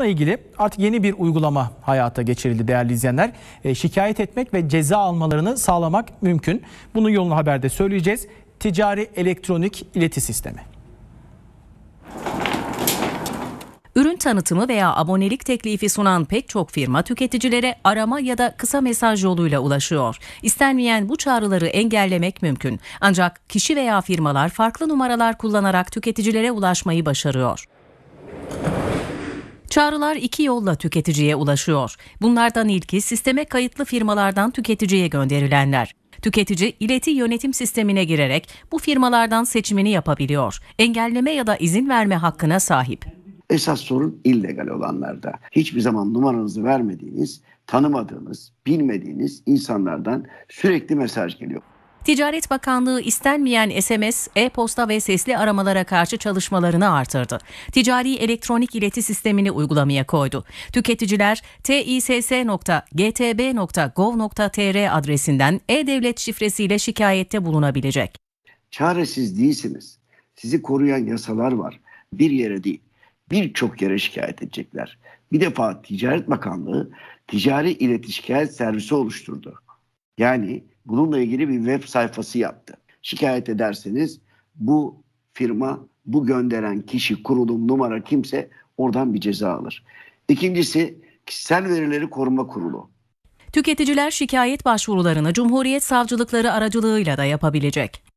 Bununla ilgili artık yeni bir uygulama hayata geçirildi değerli izleyenler. E, şikayet etmek ve ceza almalarını sağlamak mümkün. Bunun yolunu haberde söyleyeceğiz. Ticari elektronik ileti sistemi. Ürün tanıtımı veya abonelik teklifi sunan pek çok firma tüketicilere arama ya da kısa mesaj yoluyla ulaşıyor. İstenmeyen bu çağrıları engellemek mümkün. Ancak kişi veya firmalar farklı numaralar kullanarak tüketicilere ulaşmayı başarıyor. Çağrılar iki yolla tüketiciye ulaşıyor. Bunlardan ilki sisteme kayıtlı firmalardan tüketiciye gönderilenler. Tüketici ileti yönetim sistemine girerek bu firmalardan seçimini yapabiliyor. Engelleme ya da izin verme hakkına sahip. Esas sorun illegal olanlarda. Hiçbir zaman numaranızı vermediğiniz, tanımadığınız, bilmediğiniz insanlardan sürekli mesaj geliyor. Ticaret Bakanlığı istenmeyen SMS, e-posta ve sesli aramalara karşı çalışmalarını artırdı. Ticari elektronik ileti sistemini uygulamaya koydu. Tüketiciler tiss.gtb.gov.tr adresinden e-devlet şifresiyle şikayette bulunabilecek. Çaresiz değilsiniz. Sizi koruyan yasalar var. Bir yere değil, birçok yere şikayet edecekler. Bir defa Ticaret Bakanlığı ticari iletişikayet servisi oluşturdu. Yani bununla ilgili bir web sayfası yaptı. Şikayet ederseniz bu firma, bu gönderen kişi, kurulum, numara kimse oradan bir ceza alır. İkincisi kişisel verileri koruma kurulu. Tüketiciler şikayet başvurularını Cumhuriyet Savcılıkları aracılığıyla da yapabilecek.